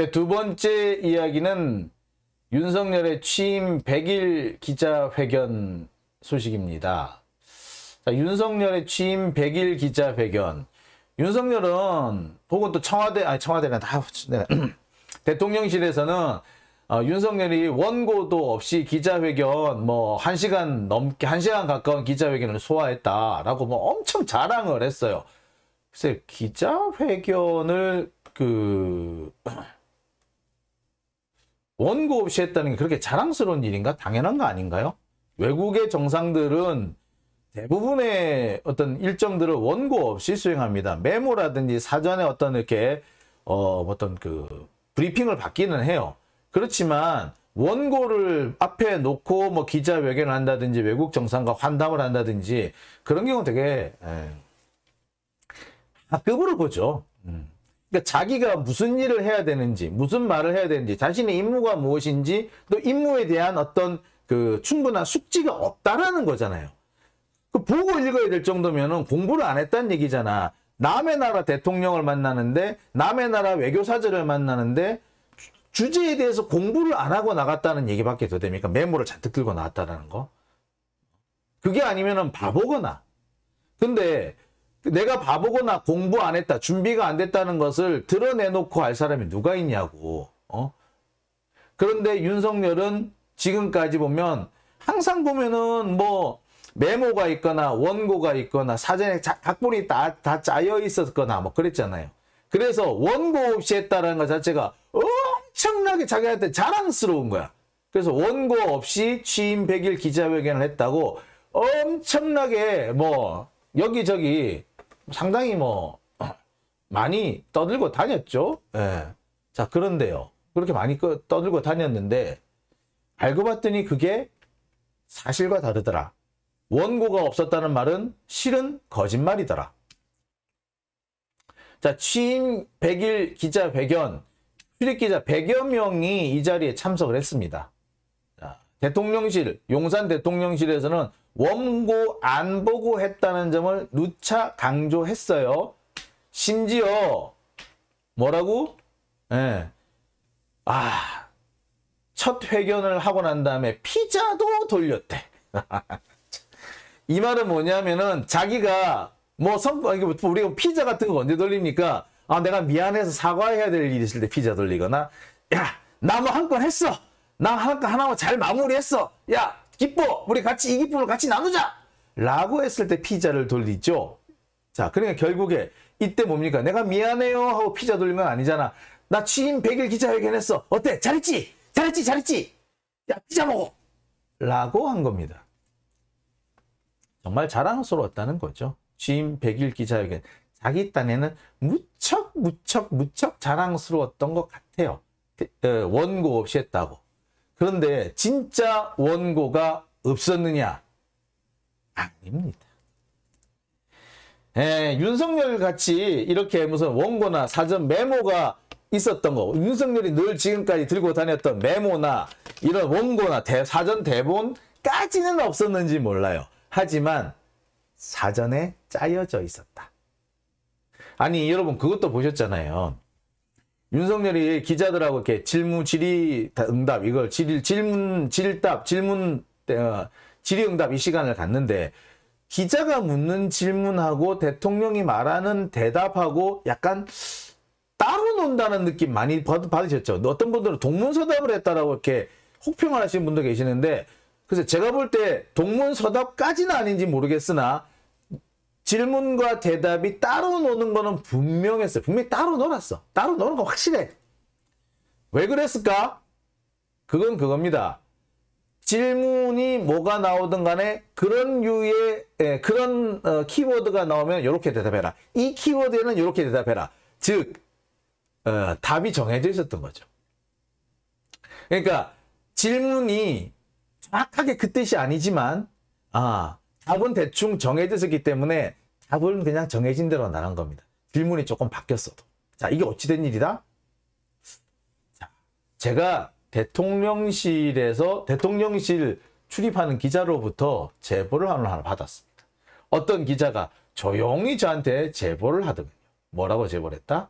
네, 두 번째 이야기는 윤석열의 취임 100일 기자회견 소식입니다. 자, 윤석열의 취임 100일 기자회견. 윤석열은 혹은 또 청와대, 아니 청와대는 다 네. 대통령실에서는 어, 윤석열이 원고도 없이 기자회견 뭐 1시간 넘게 1시간 가까운 기자회견을 소화했다라고 뭐 엄청 자랑을 했어요. 글쎄 기자회견을 그 원고 없이 했다는 게 그렇게 자랑스러운 일인가? 당연한 거 아닌가요? 외국의 정상들은 대부분의 어떤 일정들을 원고 없이 수행합니다. 메모라든지 사전에 어떤 이렇게 어 어떤 그 브리핑을 받기는 해요. 그렇지만 원고를 앞에 놓고 뭐 기자회견을 한다든지 외국 정상과 환담을 한다든지 그런 경우 되게 에, 예, 급으로 보죠. 음. 그러니까 자기가 무슨 일을 해야 되는지, 무슨 말을 해야 되는지, 자신의 임무가 무엇인지, 또 임무에 대한 어떤 그 충분한 숙지가 없다라는 거잖아요. 그 보고 읽어야 될정도면 공부를 안 했다는 얘기잖아. 남의 나라 대통령을 만나는데, 남의 나라 외교사절을 만나는데, 주제에 대해서 공부를 안 하고 나갔다는 얘기밖에 더 됩니까? 메모를 잔뜩 들고 나왔다라는 거. 그게 아니면 바보거나. 근데 내가 바보거나 공부 안 했다, 준비가 안 됐다는 것을 드러내놓고 할 사람이 누가 있냐고. 어? 그런데 윤석열은 지금까지 보면 항상 보면은 뭐 메모가 있거나 원고가 있거나 사전에 자, 각본이 다, 다 짜여 있었거나 뭐 그랬잖아요. 그래서 원고 없이 했다는것 자체가 엄청나게 자기한테 자랑스러운 거야. 그래서 원고 없이 취임 100일 기자회견을 했다고 엄청나게 뭐 여기저기 상당히 뭐 많이 떠들고 다녔죠. 예. 자 그런데요. 그렇게 많이 그 떠들고 다녔는데 알고 봤더니 그게 사실과 다르더라. 원고가 없었다는 말은 실은 거짓말이더라. 자, 취임 100일 기자 회견, 출입기자 100여 명이 이 자리에 참석을 했습니다. 자, 대통령실, 용산 대통령실에서는 원고 안 보고 했다는 점을 누차 강조했어요. 심지어 뭐라고? 예. 아, 첫 회견을 하고 난 다음에 피자도 돌렸대. 이 말은 뭐냐면은 자기가 뭐 선, 아, 뭐 우리가 피자 같은 거 언제 돌립니까? 아, 내가 미안해서 사과해야 될 일이 있을 때 피자 돌리거나, 야, 나 뭐 한 건 했어. 나 한 건 하나만 잘 마무리했어. 야, 기뻐! 우리 같이 이 기쁨을 같이 나누자! 라고 했을 때 피자를 돌리죠. 자, 그러니까 결국에 이때 뭡니까? 내가 미안해요 하고 피자 돌리면 아니잖아. 나 취임 100일 기자회견했어. 어때? 잘했지? 잘했지? 잘했지? 야, 피자 먹어! 라고 한 겁니다. 정말 자랑스러웠다는 거죠. 취임 100일 기자회견. 자기 딴에는 무척 무척 무척 자랑스러웠던 것 같아요. 그, 어, 원고 없이 했다고. 그런데 진짜 원고가 없었느냐? 아닙니다. 예, 윤석열 같이 이렇게 무슨 원고나 사전 메모가 있었던 거 윤석열이 늘 지금까지 들고 다녔던 메모나 이런 원고나 대, 사전 대본까지는 없었는지 몰라요. 하지만 사전에 짜여져 있었다. 아니 여러분 그것도 보셨잖아요. 윤석열이 기자들하고 이렇게 질문, 질의, 응답, 이걸 질, 의 질문, 질답, 질문, 어, 질의 응답 이 시간을 갖는데 기자가 묻는 질문하고 대통령이 말하는 대답하고 약간 따로 논다는 느낌 많이 받으셨죠. 어떤 분들은 동문서답을 했다라고 이렇게 혹평을 하시는 분도 계시는데 그래서 제가 볼 때 동문서답까지는 아닌지 모르겠으나 질문과 대답이 따로 노는 거는 분명했어요. 분명히 따로 놀았어. 따로 노는 거 확실해. 왜 그랬을까? 그건 그겁니다. 질문이 뭐가 나오든 간에 그런 유의 예, 그런 어, 키워드가 나오면 이렇게 대답해라. 이 키워드에는 이렇게 대답해라. 즉 어, 답이 정해져 있었던 거죠. 그러니까 질문이 정확하게 그 뜻이 아니지만 아 답은 대충 정해져 있기 었 때문에 답은 그냥 정해진 대로 나간 겁니다. 질문이 조금 바뀌었어도. 자, 이게 어찌된 일이다? 자, 제가 대통령실에서 대통령실 출입하는 기자로부터 제보를 하나 받았습니다. 어떤 기자가 조용히 저한테 제보를 하더군요. 뭐라고 제보를 했다?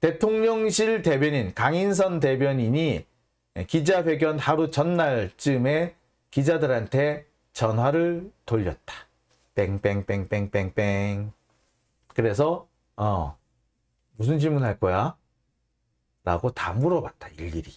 대통령실 대변인 강인선 대변인이 기자회견 하루 전날쯤에 기자들한테 전화를 돌렸다. 뺑뺑뺑뺑뺑뺑 그래서 어 무슨 질문 할 거야? 라고 다 물어봤다 일일이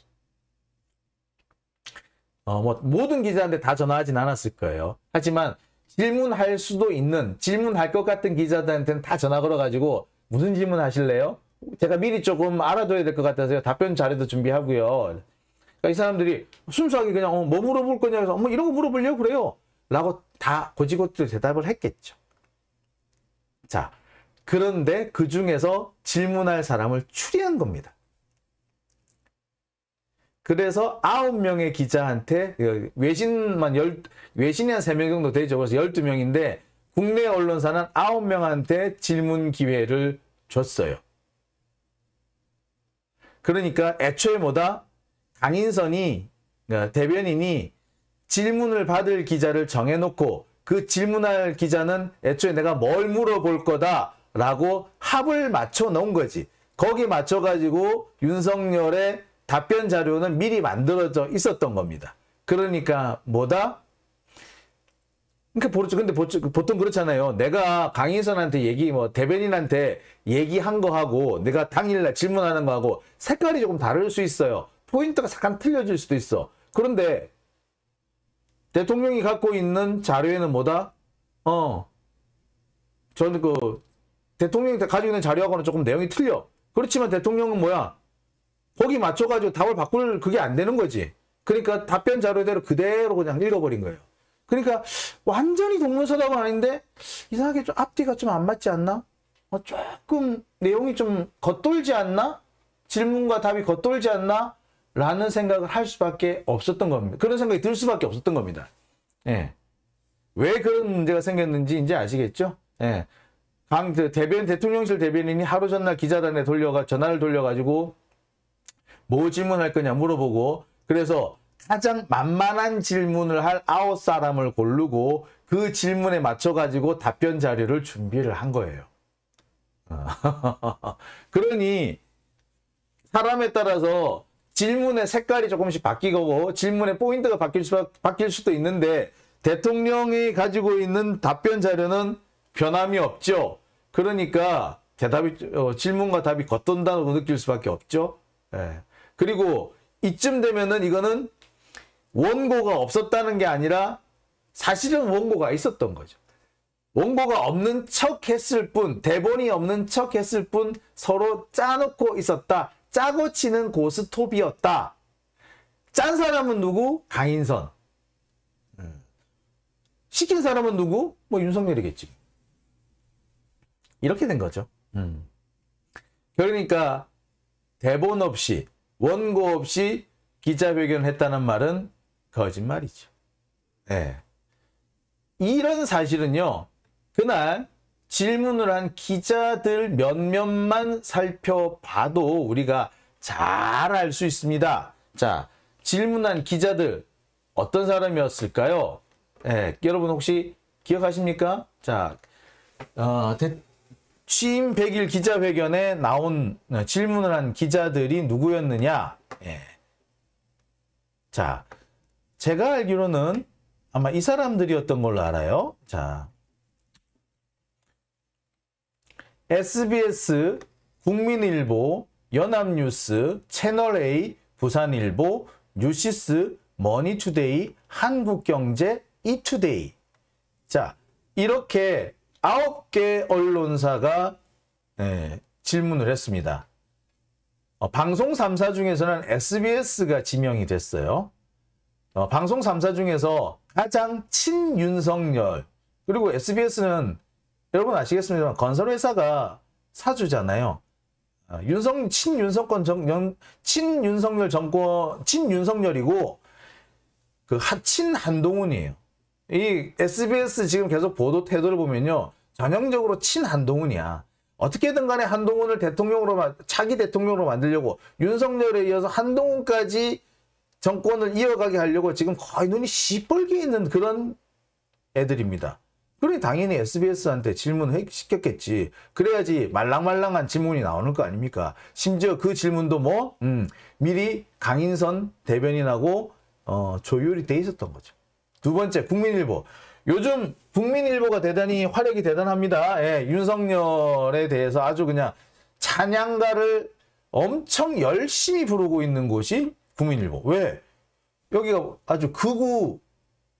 어 뭐 모든 기자한테 다 전화하진 않았을 거예요 하지만 질문할 수도 있는 질문할 것 같은 기자들한테는 다 전화 걸어가지고 무슨 질문 하실래요? 제가 미리 조금 알아둬야 될 것 같아서요 답변 자료도 준비하고요 그러니까 이 사람들이 순수하게 그냥 어, 뭐 물어볼 거냐 해서 뭐 이런 거 물어보려고 그래요 라고 다 고지고대로 대답을 했겠죠. 자, 그런데 그 중에서 질문할 사람을 추리한 겁니다. 그래서 아홉 명의 기자한테 그 외신만 열 외신이 한 세 명 정도 되죠. 그래서 열두 명인데 국내 언론사는 아홉 명한테 질문 기회를 줬어요. 그러니까 애초에 뭐다 강인선이 어, 대변인이 질문을 받을 기자를 정해놓고 그 질문할 기자는 애초에 내가 뭘 물어볼 거다라고 합을 맞춰 놓은 거지. 거기 맞춰가지고 윤석열의 답변 자료는 미리 만들어져 있었던 겁니다. 그러니까 뭐다? 그러니까 보죠. 근데 보통 그렇잖아요. 내가 강희선한테 얘기, 뭐 대변인한테 얘기한 거하고 내가 당일날 질문하는 거하고 색깔이 조금 다를 수 있어요. 포인트가 잠깐 틀려질 수도 있어. 그런데 대통령이 갖고 있는 자료에는 뭐다? 어. 저는 그 대통령이 가지고 있는 자료하고는 조금 내용이 틀려. 그렇지만 대통령은 뭐야? 거기 맞춰가지고 답을 바꿀 그게 안 되는 거지. 그러니까 답변 자료대로 그대로 그냥 읽어버린 거예요. 그러니까 완전히 동문서답은 아닌데 이상하게 좀 앞뒤가 좀 안 맞지 않나? 어, 조금 내용이 좀 겉돌지 않나? 질문과 답이 겉돌지 않나? 라는 생각을 할 수밖에 없었던 겁니다. 그런 생각이 들 수밖에 없었던 겁니다. 예. 왜 그런 문제가 생겼는지 이제 아시겠죠? 예. 강 대변 대통령실 대변인이 하루 전날 기자단에 돌려가 전화를 돌려가지고 뭐 질문할 거냐 물어보고 그래서 가장 만만한 질문을 할 아홉 사람을 고르고 그 질문에 맞춰가지고 답변 자료를 준비를 한 거예요. 그러니 사람에 따라서 질문의 색깔이 조금씩 바뀌고 질문의 포인트가 바뀔, 수, 바뀔 수도 있는데 대통령이 가지고 있는 답변 자료는 변함이 없죠. 그러니까 대답이 어, 질문과 답이 겉돈다고 느낄 수밖에 없죠. 예. 그리고 이쯤 되면은 이거는 원고가 없었다는 게 아니라 사실은 원고가 있었던 거죠. 원고가 없는 척 했을 뿐 대본이 없는 척 했을 뿐 서로 짜놓고 있었다. 짜고 치는 고스톱이었다. 짠 사람은 누구? 강인선. 음. 시킨 사람은 누구? 뭐 윤석열이겠지. 이렇게 된 거죠. 음. 그러니까 대본 없이 원고 없이 기자회견 했다는 말은 거짓말이죠. 네. 이런 사실은요. 그날 질문을 한 기자들 몇몇만 살펴봐도 우리가 잘 알 수 있습니다. 자, 질문한 기자들 어떤 사람이었을까요? 예, 여러분 혹시 기억하십니까? 자, 어, 대, 취임 100일 기자회견에 나온 어, 질문을 한 기자들이 누구였느냐? 예. 자, 제가 알기로는 아마 이 사람들이었던 걸로 알아요. 자, SBS, 국민일보, 연합뉴스, 채널A, 부산일보, 뉴시스, 머니투데이, 한국경제, 이투데이 자 이렇게 9개 언론사가 네, 질문을 했습니다. 어, 방송 3사 중에서는 SBS가 지명이 됐어요. 어, 방송 3사 중에서 가장 친윤석열 그리고 SBS는 여러분 아시겠습니다만 건설회사가 사주잖아요. 아, 윤석 친윤석권 정 친윤석열 정권 친윤석열이고 그 하친 한동훈이에요. 이 SBS 지금 계속 보도 태도를 보면요. 전형적으로 친한동훈이야. 어떻게든 간에 한동훈을 대통령으로 차기 대통령으로 만들려고 윤석열에 이어서 한동훈까지 정권을 이어가게 하려고 지금 거의 눈이 시뻘게 있는 그런 애들입니다. 그러니 당연히 SBS한테 질문을 시켰겠지. 그래야지 말랑말랑한 질문이 나오는 거 아닙니까? 심지어 그 질문도 뭐 음, 미리 강인선 대변인하고 어, 조율이 돼 있었던 거죠. 두 번째 국민일보. 요즘 국민일보가 대단히 화력이 대단합니다. 예, 윤석열에 대해서 아주 그냥 찬양가를 엄청 열심히 부르고 있는 곳이 국민일보. 왜? 여기가 아주 극우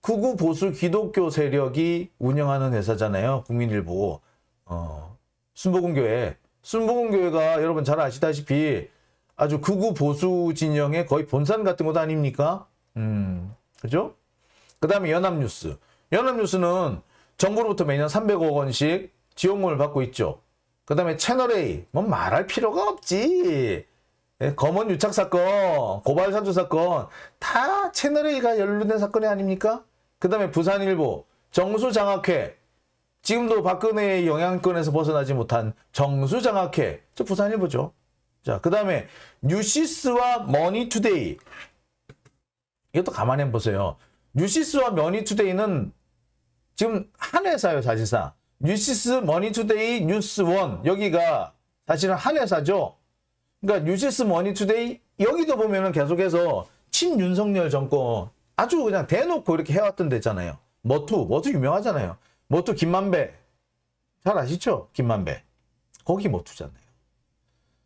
극우 보수 기독교 세력이 운영하는 회사잖아요. 국민일보. 어, 순복음교회. 순복음교회가 여러분 잘 아시다시피 아주 극우 보수 진영의 거의 본산 같은 곳 아닙니까? 음, 그죠? 그 다음에 연합뉴스. 연합뉴스는 정부로부터 매년 300억 원씩 지원금을 받고 있죠. 그 다음에 채널A. 뭐 말할 필요가 없지. 예, 검언 유착 사건, 고발 사주 사건 다 채널A가 연루된 사건이 아닙니까? 그 다음에 부산일보, 정수장학회, 지금도 박근혜의 영향권에서 벗어나지 못한 정수장학회, 저 부산일보죠. 자, 그 다음에 뉴시스와 머니투데이, 이것도 가만히 보세요. 뉴시스와 머니투데이는 지금 한 회사예요, 사실상. 뉴시스, 머니투데이, 뉴스원 여기가 사실은 한 회사죠. 그러니까 뉴시스, 머니투데이 여기도 보면은 계속해서 친윤석열 정권 아주 그냥 대놓고 이렇게 해왔던 데잖아요. 머투, 머투 유명하잖아요. 머투 김만배. 잘 아시죠? 김만배. 거기 머투잖아요.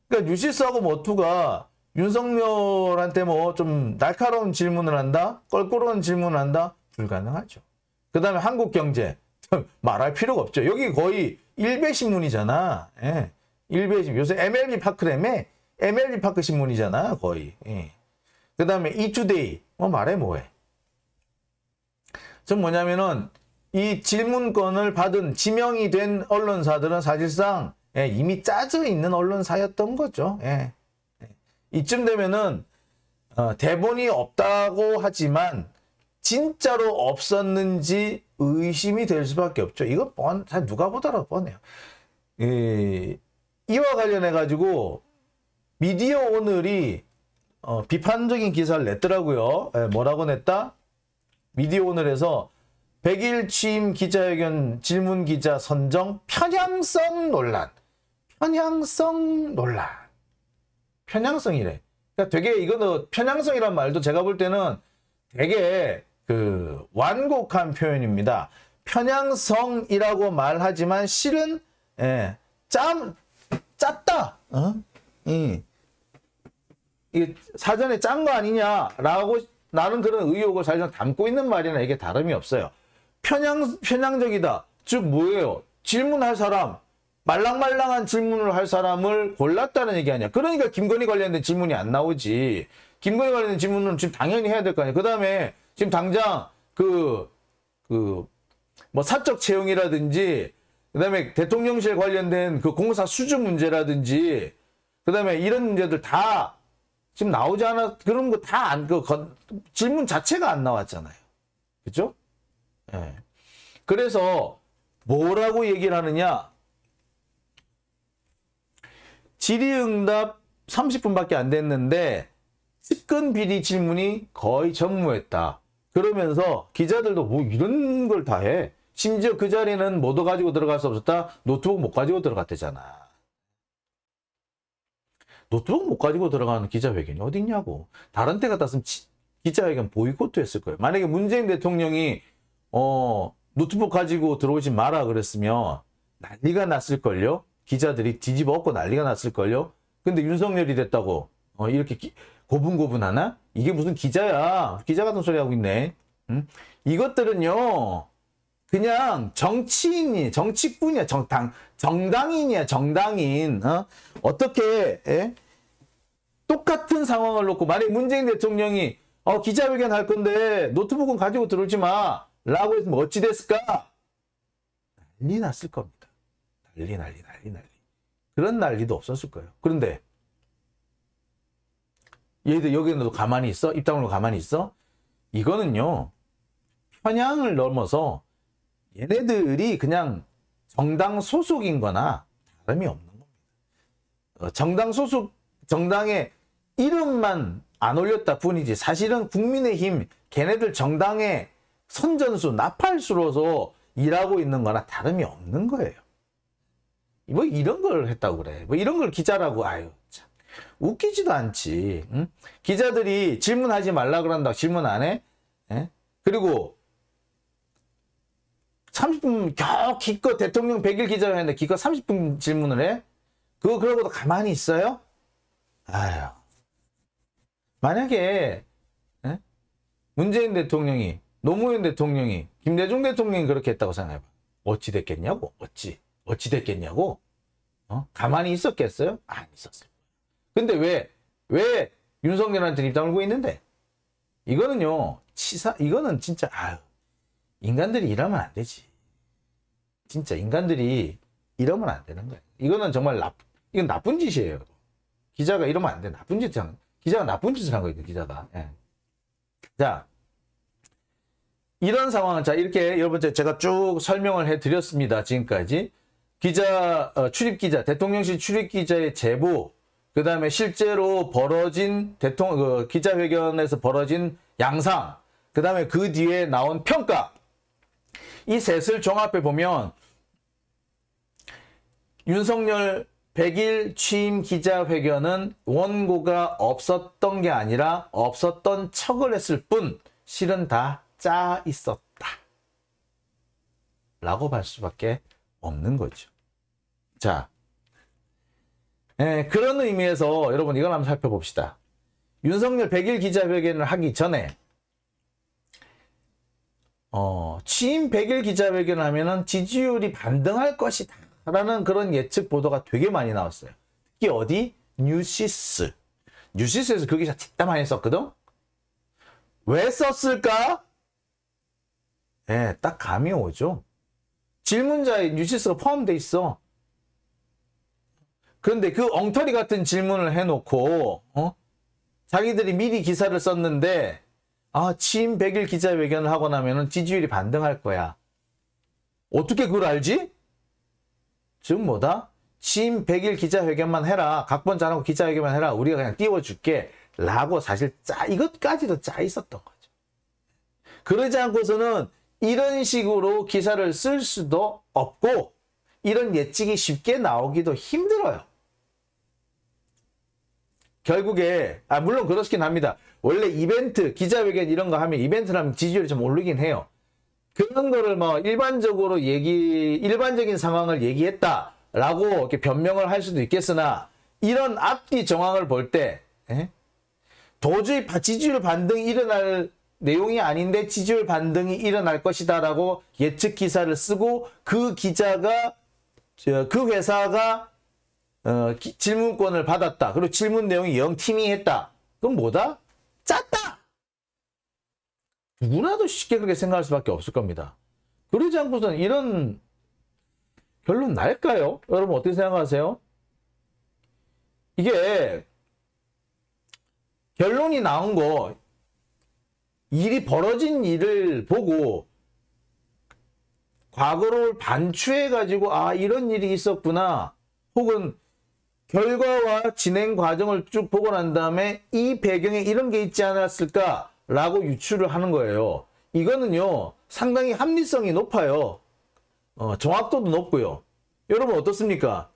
그러니까 뉴시스하고 머투가 윤석열한테 뭐 좀 날카로운 질문을 한다? 껄끄러운 질문을 한다? 불가능하죠. 그 다음에 한국 경제. 말할 필요가 없죠. 여기 거의 일배 신문이잖아. 예. 일베 신문. 요새 MLB 파크램에 MLB 파크 신문이잖아. 거의. 예. 그 다음에 이투데이. 뭐 말해 뭐해. 전 뭐냐면은 이 질문권을 받은 지명이 된 언론사들은 사실상 예, 이미 짜져 있는 언론사였던 거죠. 예. 이쯤 되면은 어, 대본이 없다고 하지만 진짜로 없었는지 의심이 될 수밖에 없죠. 이거 뻔, 누가 보더라도 뻔해요. 예, 이와 관련해 가지고 미디어 오늘이 어, 비판적인 기사를 냈더라고요. 예, 뭐라고 냈다? 미디어 오늘에서 100일 취임 기자회견 질문 기자 선정 편향성 논란. 편향성 논란. 편향성이래. 그러니까 되게 이거는 편향성이란 말도 제가 볼 때는 되게 그 완곡한 표현입니다. 편향성이라고 말하지만 실은 예, 짬 짰다. 어? 이 예. 사전에 짠 거 아니냐라고 나는 그런 의혹을 사실상 담고 있는 말이나 이게 다름이 없어요. 편향, 편향적이다. 즉 뭐예요? 질문할 사람, 말랑말랑한 질문을 할 사람을 골랐다는 얘기 아니야. 그러니까 김건희 관련된 질문이 안 나오지. 김건희 관련된 질문은 지금 당연히 해야 될 거 아니야. 그 다음에 지금 당장 그, 그, 뭐 사적 채용이라든지, 그 다음에 대통령실 관련된 그 공사 수준 문제라든지, 그 다음에 이런 문제들 다 지금 나오지 않아 그런 거 다 안그 질문 자체가 안 나왔잖아요. 그죠? 예. 네. 그래서 뭐라고 얘기를 하느냐? 질의응답 30분밖에 안 됐는데 측근 비리 질문이 거의 전무했다. 그러면서 기자들도 뭐 이런 걸 다 해. 심지어 그 자리는 뭐도 가지고 들어갈 수 없었다. 노트북 못 가지고 들어갔대잖아. 노트북 못 가지고 들어가는 기자회견이 어딨냐고. 다른 때 같았으면 기자회견 보이콧도 했을 거예요. 만약에 문재인 대통령이 어 노트북 가지고 들어오지 마라 그랬으면 난리가 났을걸요. 기자들이 뒤집어 엎고 난리가 났을걸요. 근데 윤석열이 됐다고 어, 이렇게 기, 고분고분하나? 이게 무슨 기자야. 기자 같은 소리 하고 있네. 음? 이것들은요. 그냥 정치인이 정치꾼이야 정당 정당인이야 정당인 어? 어떻게 에? 예? 똑같은 상황을 놓고 만약 문재인 대통령이 어, 기자회견 할 건데 노트북은 가지고 들어오지 마 라고 했으면 뭐 어찌 됐을까 난리 났을 겁니다 난리 난리 난리 난리 그런 난리도 없었을 거예요 그런데 얘들 여기는 가만히 있어 입당으로 가만히 있어 이거는요 편향을 넘어서 얘네들이 그냥 정당 소속인 거나 다름이 없는 겁니다. 어, 정당 소속, 정당의 이름만 안 올렸다 뿐이지 사실은 국민의힘 걔네들 정당의 선전수, 나팔수로서 일하고 있는 거나 다름이 없는 거예요. 뭐 이런 걸 했다고 그래. 뭐 이런 걸 기자라고 아유 참 웃기지도 않지. 응? 기자들이 질문하지 말라 그런다 질문 안 해. 에? 예? 그리고 30분 겨우 기껏 대통령 100일 기자회견인데 기껏 30분 질문을 해? 그거 그러고도 가만히 있어요? 아휴. 만약에 에? 예? 문재인 대통령이 노무현 대통령이 김대중 대통령이 그렇게 했다고 생각해봐. 어찌 됐겠냐고? 어찌? 어찌 됐겠냐고? 어? 가만히 있었겠어요? 안 있었을 거예요. 근데 왜? 왜 윤석열한테 입 다물고 있는데? 이거는요. 치사 이거는 진짜 아휴. 인간들이 이러면 안 되지. 진짜 인간들이 이러면 안 되는 거야. 이거는 정말 나, 이건 나쁜 짓이에요. 기자가 이러면 안 돼. 나쁜 짓을 한, 기자가 나쁜 짓을 한 거예요, 기자가. 예. 자, 이런 상황은 자 이렇게 여러분 제가 쭉 설명을 해드렸습니다. 지금까지 기자 어, 출입 기자 대통령실 출입 기자의 제보 그 다음에 실제로 벌어진 대통령 어, 기자회견에서 벌어진 양상 그 다음에 그 뒤에 나온 평가 이 셋을 종합해 보면 윤석열 100일 취임 기자회견은 원고가 없었던 게 아니라 없었던 척을 했을 뿐 실은 다 짜 있었다. 라고 볼 수밖에 없는 거죠. 자, 예, 그런 의미에서 여러분 이걸 한번 살펴봅시다. 윤석열 100일 기자회견을 하기 전에 어, 취임 100일 기자회견 하면은 지지율이 반등할 것이다. 라는 그런 예측 보도가 되게 많이 나왔어요. 특히 어디? 뉴시스. 뉴시스에서 그 기사 진짜 많이 썼거든? 왜 썼을까? 예, 네, 딱 감이 오죠. 질문자에 뉴시스가 포함돼 있어. 그런데 그 엉터리 같은 질문을 해놓고 어? 자기들이 미리 기사를 썼는데 아, 취임 100일 기자회견을 하고 나면은 지지율이 반등할 거야. 어떻게 그걸 알지? 지금 뭐다? 취임 100일 기자회견만 해라. 각본 잘하고 기자회견만 해라. 우리가 그냥 띄워줄게. 라고 사실 짜, 이것까지도 짜 있었던 거죠. 그러지 않고서는 이런 식으로 기사를 쓸 수도 없고 이런 예측이 쉽게 나오기도 힘들어요. 결국에 아 물론 그렇긴 합니다. 원래 이벤트 기자회견 이런 거 하면 이벤트라면 지지율이 좀 오르긴 해요. 그런 거를 뭐 일반적으로 얘기 일반적인 상황을 얘기했다라고 이렇게 변명을 할 수도 있겠으나 이런 앞뒤 정황을 볼때 예? 도저히 지지율 반등이 일어날 내용이 아닌데 지지율 반등이 일어날 것이다라고 예측 기사를 쓰고 그 기자가 그 회사가 어, 기, 질문권을 받았다. 그리고 질문 내용이 영 팀이 했다그건 뭐다? 짰다! 누구나도 쉽게 그렇게 생각할 수밖에 없을 겁니다. 그러지 않고서는 이런 결론 날까요? 여러분 어떻게 생각하세요? 이게 결론이 나온 거 일이 벌어진 일을 보고 과거를 반추해 가지고 아 이런 일이 있었구나 혹은 결과와 진행 과정을 쭉 보고 난 다음에 이 배경에 이런 게 있지 않았을까 라고 유추를 하는 거예요. 이거는요 상당히 합리성이 높아요. 어, 정확도도 높고요. 여러분 어떻습니까?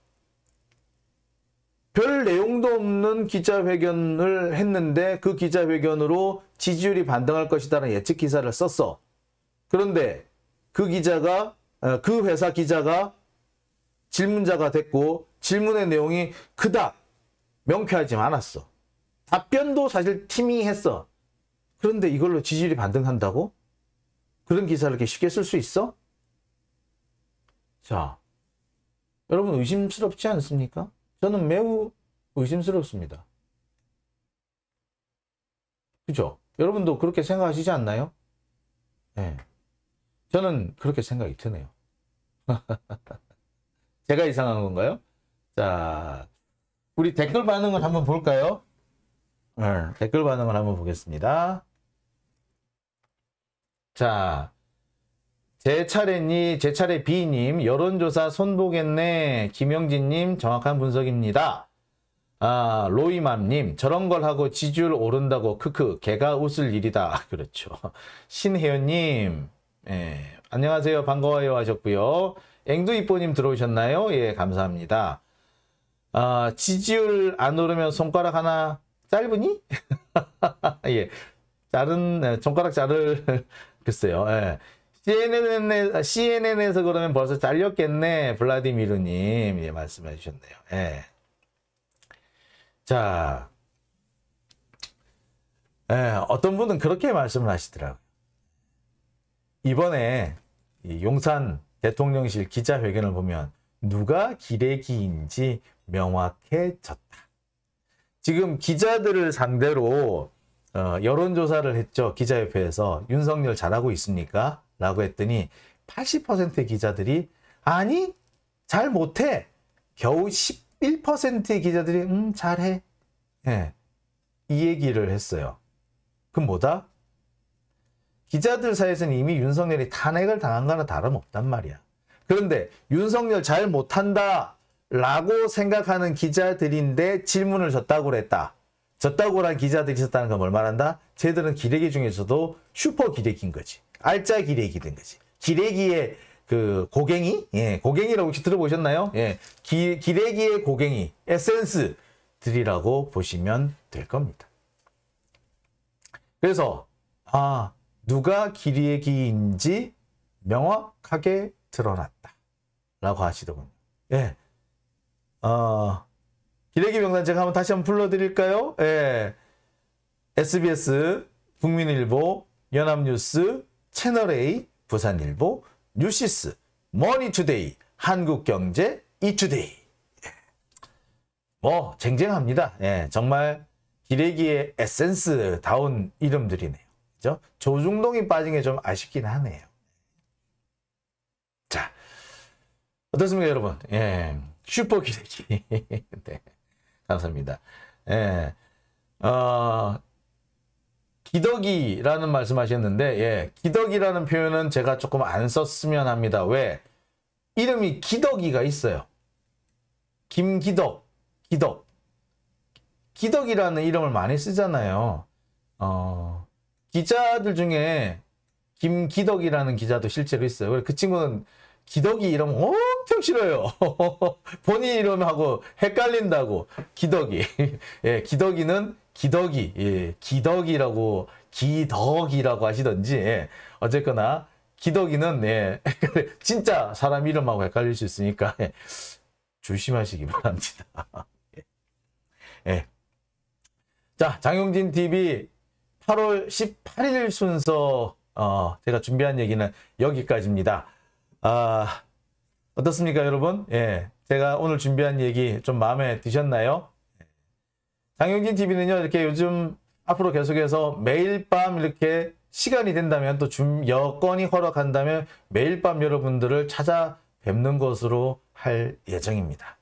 별 내용도 없는 기자회견을 했는데 그 기자회견으로 지지율이 반등할 것이라는 예측 기사를 썼어. 그런데 그 기자가 어, 그 회사 기자가 질문자가 됐고 질문의 내용이 그다 명쾌하지 않았어. 답변도 사실 팀이했어 그런데 이걸로 지지율이 반등한다고? 그런 기사를 이렇게 쉽게 쓸 수 있어? 자, 여러분 의심스럽지 않습니까? 저는 매우 의심스럽습니다. 그죠? 여러분도 그렇게 생각하시지 않나요? 네. 저는 그렇게 생각이 드네요. 제가 이상한 건가요? 자, 우리 댓글 반응을 한번 볼까요? 네, 댓글 반응을 한번 보겠습니다. 자, 제 차례니 제 차례 B님 여론조사 손보겠네 김영진님 정확한 분석입니다. 아 로이맘님 저런 걸 하고 지지율 오른다고 크크 개가 웃을 일이다 그렇죠 신혜연님 예 안녕하세요 반가워요 하셨고요 앵두이뽀님 들어오셨나요 예 감사합니다 어, 지지율 안 오르면 손가락 하나 짧으니? 예. 자른, 네, 손가락 자를, 글쎄요. 예. c n n CNN에서 그러면 벌써 잘렸겠네. 블라디미르님. 예, 말씀해 주셨네요. 예. 자. 예, 어떤 분은 그렇게 말씀을 하시더라고요. 이번에 용산 대통령실 기자회견을 보면 누가 기레기인지 명확해졌다. 지금 기자들을 상대로 어, 여론조사를 했죠. 기자협회에서 윤석열 잘하고 있습니까? 라고 했더니 80%의 기자들이 아니 잘 못해. 겨우 11%의 기자들이 음 잘해. 예, 이 얘기를 했어요. 그럼 뭐다? 기자들 사이에서는 이미 윤석열이 탄핵을 당한 거나 다름없단 말이야. 그런데 윤석열 잘 못한다 라고 생각하는 기자들인데 질문을 졌다고 그랬다. 졌다고 한 기자들이 있었다는 건 뭘 말한다? 쟤들은 기레기 중에서도 슈퍼 기레기인 거지. 알짜 기레기인 거지. 기레기의 그 고갱이? 예, 고갱이라고 혹시 들어보셨나요? 예, 기, 기레기의 고갱이, 에센스들이라고 보시면 될 겁니다. 그래서 아, 누가 기레기인지 명확하게 드러났다. 라고 하시더군요. 예. 어, 기레기 명단 제가 한번 다시 한번 불러드릴까요? 예. SBS, 국민일보, 연합뉴스, 채널A, 부산일보, 뉴시스, 머니투데이, 한국경제, 이투데이. 예. 뭐 쟁쟁합니다. 예, 정말 기레기의 에센스다운 이름들이네요. 그죠? 조중동이 빠진 게 좀 아쉽긴 하네요. 어떻습니까, 여러분? 예. 슈퍼 기대기. 네. 감사합니다. 예. 어, 기덕이라는 말씀 하셨는데, 예. 기덕이라는 표현은 제가 조금 안 썼으면 합니다. 왜? 이름이 기덕이가 있어요. 김기덕, 기덕. 기덕이라는 이름을 많이 쓰잖아요. 어, 기자들 중에 김기덕이라는 기자도 실제로 있어요. 그 친구는 기덕이 이러면 엄청 싫어요. 본인 이름하고 헷갈린다고. 기덕이. 예, 기덕이는 기덕이. 예, 기덕이라고, 기덕이라고 하시던지, 예, 어쨌거나, 기덕이는, 예, 진짜 사람 이름하고 헷갈릴 수 있으니까, 예, 조심하시기 바랍니다. 예. 자, 장용진 TV 8월 18일 순서, 어, 제가 준비한 얘기는 여기까지입니다. 아, 어떻습니까, 여러분? 예. 제가 오늘 준비한 얘기 좀 마음에 드셨나요? 장영진 TV는요, 이렇게 요즘 앞으로 계속해서 매일 밤 이렇게 시간이 된다면 또 줌, 여건이 허락한다면 매일 밤 여러분들을 찾아뵙는 것으로 할 예정입니다.